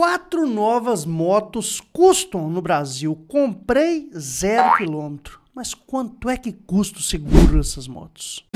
quatro novas motos custom no Brasil. Comprei zero quilômetro. Mas quanto é que custa o seguro dessas motos?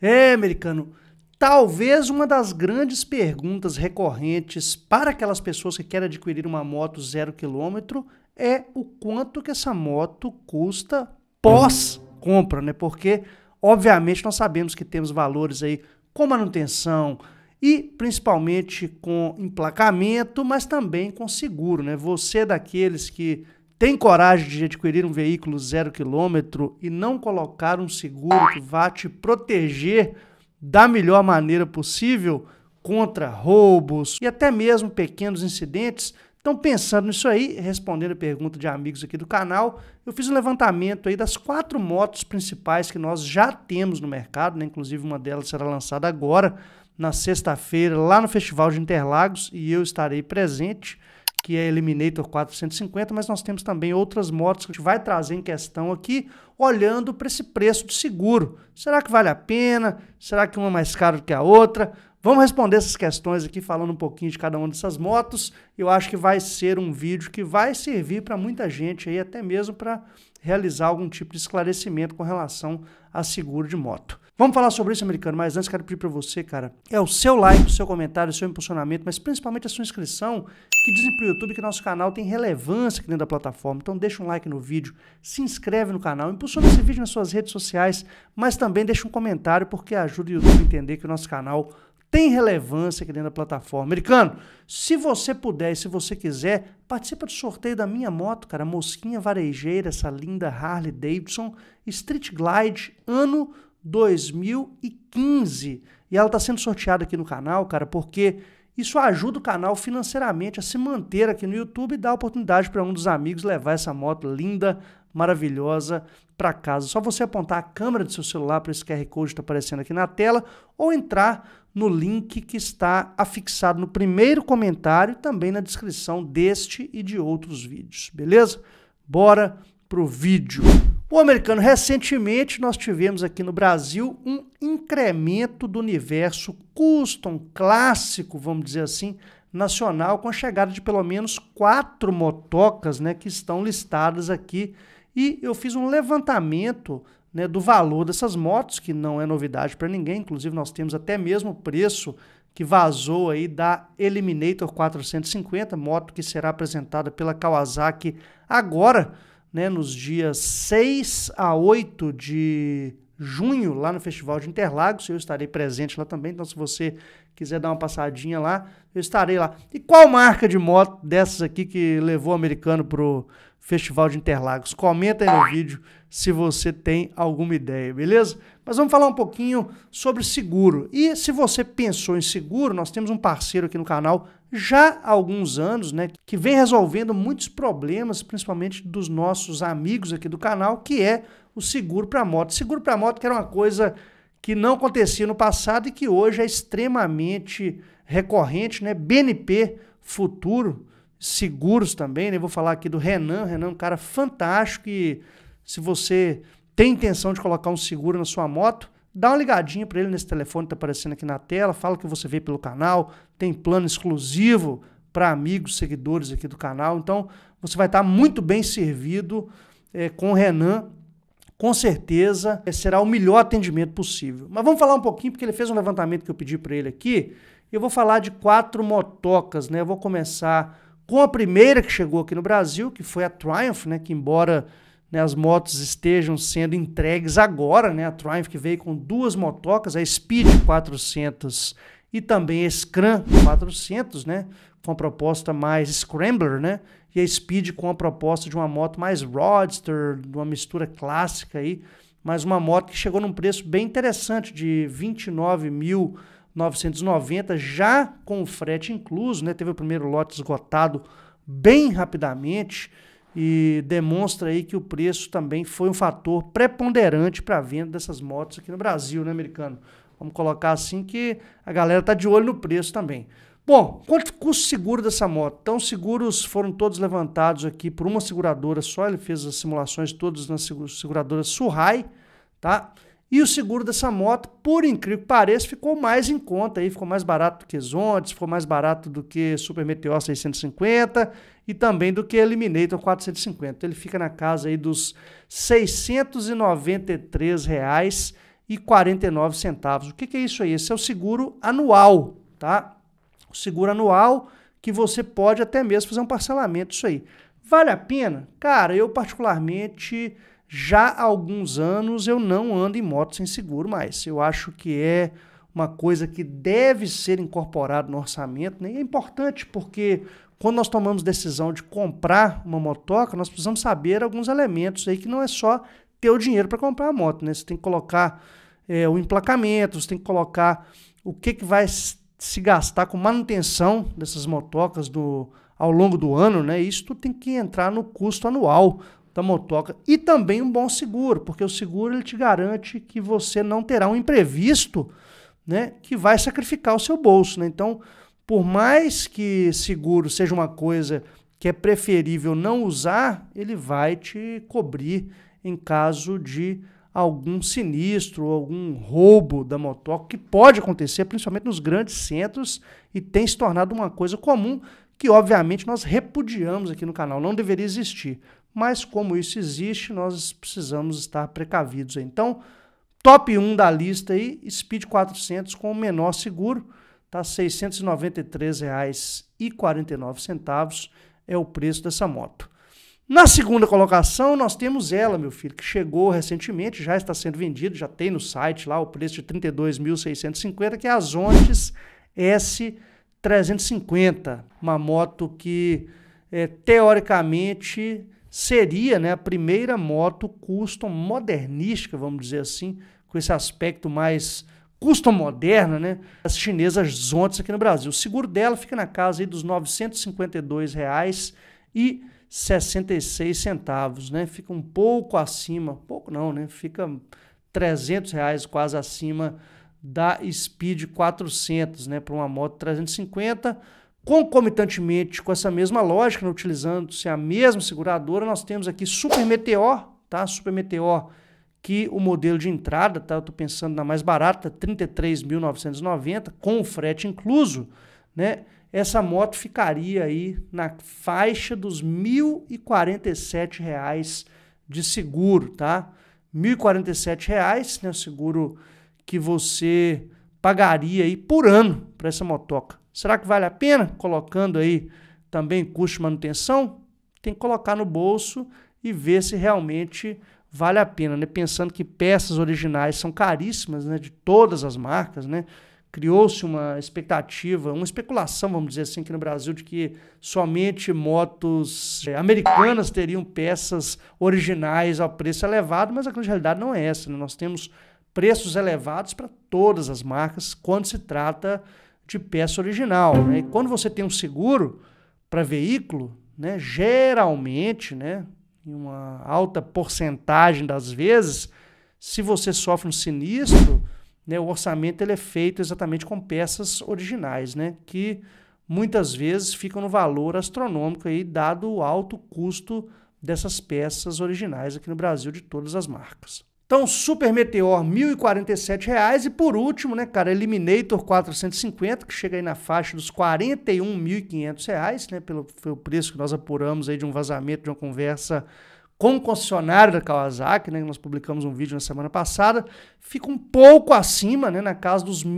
É, americano, talvez uma das grandes perguntas recorrentes para aquelas pessoas que querem adquirir uma moto zero quilômetro é o quanto que essa moto custa pós compra, né? Porque, obviamente, nós sabemos que temos valores aí com manutenção e principalmente com emplacamento, mas também com seguro, né? Você é daqueles que tem coragem de adquirir um veículo zero quilômetro e não colocar um seguro que vá te proteger da melhor maneira possível contra roubos e até mesmo pequenos incidentes, então, pensando nisso aí, respondendo a pergunta de amigos aqui do canal, eu fiz um levantamento aí das quatro motos principais que nós já temos no mercado, né? inclusive uma delas será lançada agora, na sexta-feira, lá no Festival de Interlagos, e eu estarei presente, que é Eliminator 450, mas nós temos também outras motos que a gente vai trazer em questão aqui, olhando para esse preço de seguro. Será que vale a pena? Será que uma é mais cara do que a outra? Vamos responder essas questões aqui falando um pouquinho de cada uma dessas motos. Eu acho que vai ser um vídeo que vai servir para muita gente aí, até mesmo para realizar algum tipo de esclarecimento com relação a seguro de moto. Vamos falar sobre isso, americano, mas antes quero pedir para você, cara, é o seu like, o seu comentário, o seu impulsionamento, mas principalmente a sua inscrição, que dizem para o YouTube que nosso canal tem relevância aqui dentro da plataforma. Então deixa um like no vídeo, se inscreve no canal, impulsiona esse vídeo nas suas redes sociais, mas também deixa um comentário, porque ajuda o YouTube a entender que o nosso canal tem relevância aqui dentro da plataforma. Americano, se você puder e se você quiser, participa do sorteio da minha moto, cara, mosquinha varejeira, essa linda Harley Davidson Street Glide, ano 2015. E ela está sendo sorteada aqui no canal, cara, porque isso ajuda o canal financeiramente a se manter aqui no YouTube e dá oportunidade para um dos amigos levar essa moto linda maravilhosa para casa. Só você apontar a câmera do seu celular para esse QR Code que está aparecendo aqui na tela ou entrar no link que está afixado no primeiro comentário e também na descrição deste e de outros vídeos, beleza? Bora pro vídeo. O americano, recentemente nós tivemos aqui no Brasil um incremento do universo custom clássico, vamos dizer assim, nacional, com a chegada de pelo menos quatro motocas né, que estão listadas aqui e eu fiz um levantamento né, do valor dessas motos, que não é novidade para ninguém, inclusive nós temos até mesmo o preço que vazou aí da Eliminator 450, moto que será apresentada pela Kawasaki agora, né, nos dias 6 a 8 de junho, lá no Festival de Interlagos, eu estarei presente lá também, então se você quiser dar uma passadinha lá, eu estarei lá. E qual marca de moto dessas aqui que levou o americano pro Festival de Interlagos? Comenta aí no vídeo se você tem alguma ideia, beleza? Mas vamos falar um pouquinho sobre seguro. E se você pensou em seguro, nós temos um parceiro aqui no canal já há alguns anos, né, que vem resolvendo muitos problemas, principalmente dos nossos amigos aqui do canal, que é o seguro para moto. Seguro para moto que era uma coisa que não acontecia no passado e que hoje é extremamente recorrente, né? BNP Futuro, seguros também, né? Vou falar aqui do Renan, Renan é um cara fantástico e se você tem intenção de colocar um seguro na sua moto, dá uma ligadinha para ele nesse telefone que tá aparecendo aqui na tela, fala que você vê pelo canal, tem plano exclusivo para amigos, seguidores aqui do canal. Então, você vai estar tá muito bem servido é, com o Renan com certeza eh, será o melhor atendimento possível. Mas vamos falar um pouquinho, porque ele fez um levantamento que eu pedi para ele aqui. Eu vou falar de quatro motocas, né? Eu vou começar com a primeira que chegou aqui no Brasil, que foi a Triumph, né? Que embora né, as motos estejam sendo entregues agora, né? A Triumph que veio com duas motocas, a Speed 400 e também a Scrum 400, né? Com a proposta mais Scrambler, né? E a Speed com a proposta de uma moto mais Roadster, de uma mistura clássica aí, mas uma moto que chegou num preço bem interessante de 29.990 já com o frete incluso, né? Teve o primeiro lote esgotado bem rapidamente e demonstra aí que o preço também foi um fator preponderante para a venda dessas motos aqui no Brasil, né, americano? Vamos colocar assim que a galera tá de olho no preço também. Bom, quanto custa o seguro dessa moto? Então, os seguros foram todos levantados aqui por uma seguradora só, ele fez as simulações todas na seguradora Surrai, tá? E o seguro dessa moto, por incrível que pareça, ficou mais em conta aí, ficou mais barato do que Zontes, ficou mais barato do que Super Meteor 650 e também do que Eliminator 450. Ele fica na casa aí dos R$ 693. Reais e 49 centavos. O que, que, é isso aí? Esse é o seguro anual, tá? O seguro anual que você pode até mesmo fazer um parcelamento isso aí. Vale a pena? Cara, eu particularmente já há alguns anos eu não ando em moto sem seguro mais. Eu acho que é uma coisa que deve ser incorporada no orçamento, né? E é importante porque quando nós tomamos decisão de comprar uma motoca, nós precisamos saber alguns elementos aí que não é só ter o dinheiro para comprar a moto, né? Você tem que colocar é, o emplacamento, você tem que colocar o que, que vai se gastar com manutenção dessas motocas do, ao longo do ano, né? Isso tudo tem que entrar no custo anual da motoca e também um bom seguro, porque o seguro ele te garante que você não terá um imprevisto, né, que vai sacrificar o seu bolso, né? Então, por mais que seguro seja uma coisa que é preferível não usar, ele vai te cobrir em caso de algum sinistro, algum roubo da motoca, que pode acontecer, principalmente nos grandes centros, e tem se tornado uma coisa comum, que obviamente nós repudiamos aqui no canal, não deveria existir. Mas como isso existe, nós precisamos estar precavidos. Então, top 1 da lista aí, Speed 400 com o menor seguro, tá R$ 693,49 é o preço dessa moto. Na segunda colocação, nós temos ela, meu filho, que chegou recentemente, já está sendo vendido, já tem no site lá o preço de 32.650, que é a Zontes S350, uma moto que é, teoricamente seria né, a primeira moto custom modernística, vamos dizer assim, com esse aspecto mais custo moderna, né? As chinesas zontes aqui no Brasil. O seguro dela fica na casa aí dos R$ 952,66, né? Fica um pouco acima, pouco não, né? Fica R$ 300 reais quase acima da Speed 400, né, para uma moto 350. Concomitantemente com essa mesma lógica, né? utilizando-se a mesma seguradora, nós temos aqui Super Meteor, tá? Super Meteor que o modelo de entrada, tá? Eu pensando na mais barata, 33.990, com o frete incluso, né? Essa moto ficaria aí na faixa dos R$ 1.047 reais de seguro, tá? R$ 1.047, reais, né, o seguro que você pagaria aí por ano para essa motoca. Será que vale a pena colocando aí também custo de manutenção? Tem que colocar no bolso e ver se realmente vale a pena, né? Pensando que peças originais são caríssimas, né? De todas as marcas, né? Criou-se uma expectativa, uma especulação, vamos dizer assim, aqui no Brasil, de que somente motos é, americanas teriam peças originais ao preço elevado, mas a realidade não é essa. Né? Nós temos preços elevados para todas as marcas quando se trata de peça original. Né? E quando você tem um seguro para veículo, né, geralmente, né, em uma alta porcentagem das vezes, se você sofre um sinistro, né, o orçamento ele é feito exatamente com peças originais, né, que muitas vezes ficam no valor astronômico aí, dado o alto custo dessas peças originais aqui no Brasil de todas as marcas. Então, Super Meteor, R$ 1.047. E por último, né, cara, Eliminator 450, que chega aí na faixa dos R$ 41.500, né, pelo o preço que nós apuramos aí de um vazamento de uma conversa com o concessionário da Kawasaki, né, nós publicamos um vídeo na semana passada, fica um pouco acima, né, na casa dos R$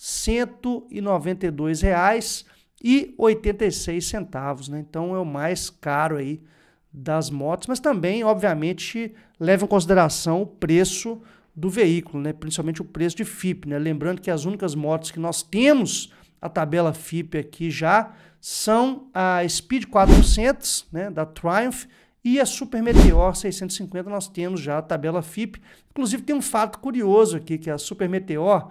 1.192,86. e centavos, né? Então é o mais caro aí das motos, mas também, obviamente, leva em consideração o preço do veículo, né? principalmente o preço de FIP. Né? Lembrando que as únicas motos que nós temos a tabela FIP aqui já são a Speed 400 né, da Triumph e a Super Meteor 650 nós temos já a tabela FIP. Inclusive tem um fato curioso aqui que a Super Meteor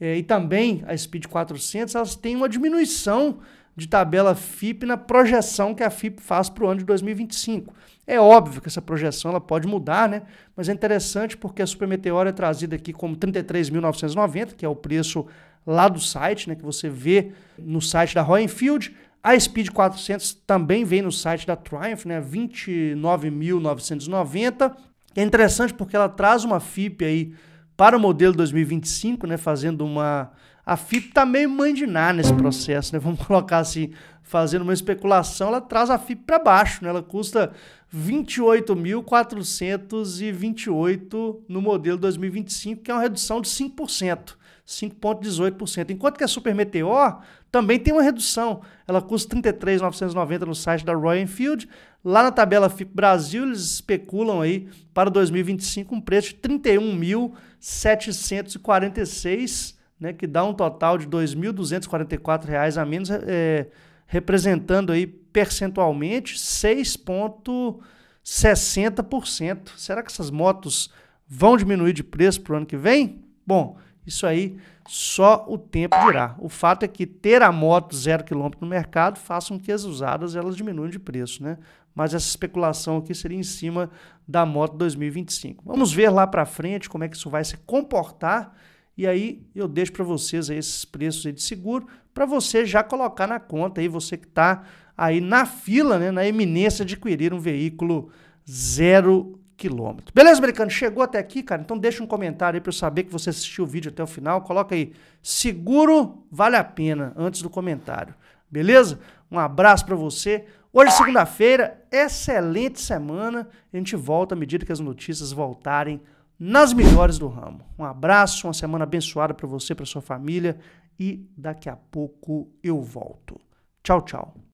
eh, e também a Speed 400 elas têm uma diminuição de tabela FIP na projeção que a FIP faz para o ano de 2025. É óbvio que essa projeção ela pode mudar, né? mas é interessante porque a Supermeteora é trazida aqui como 33.990, que é o preço lá do site, né? que você vê no site da Royal Enfield. A Speed 400 também vem no site da Triumph, né? 29.990. É interessante porque ela traz uma FIP aí para o modelo 2025, né? fazendo uma a FIP tá meio mandinar nesse processo, né? Vamos colocar assim, fazendo uma especulação, ela traz a FIP para baixo, né? Ela custa 28.428 no modelo 2025, que é uma redução de 5%. 5,18%. Enquanto que a Super Meteor também tem uma redução. Ela custa 33,990 no site da Royal Enfield. Lá na tabela FIP Brasil, eles especulam aí para 2025 um preço de 31.746 né, que dá um total de R$ 2.244 a menos, é, representando aí percentualmente 6,60%. Será que essas motos vão diminuir de preço para o ano que vem? Bom, isso aí só o tempo dirá. O fato é que ter a moto zero quilômetro no mercado com que as usadas elas diminuam de preço, né? Mas essa especulação aqui seria em cima da moto 2025. Vamos ver lá para frente como é que isso vai se comportar e aí eu deixo para vocês esses preços de seguro para você já colocar na conta aí, você que está aí na fila, né, na eminência de adquirir um veículo zero quilômetro. Beleza, americano? Chegou até aqui, cara? Então deixa um comentário aí para eu saber que você assistiu o vídeo até o final. Coloca aí, seguro vale a pena, antes do comentário. Beleza? Um abraço para você. Hoje, é segunda-feira, excelente semana. A gente volta à medida que as notícias voltarem nas melhores do ramo. Um abraço, uma semana abençoada para você, para sua família e daqui a pouco eu volto. Tchau, tchau.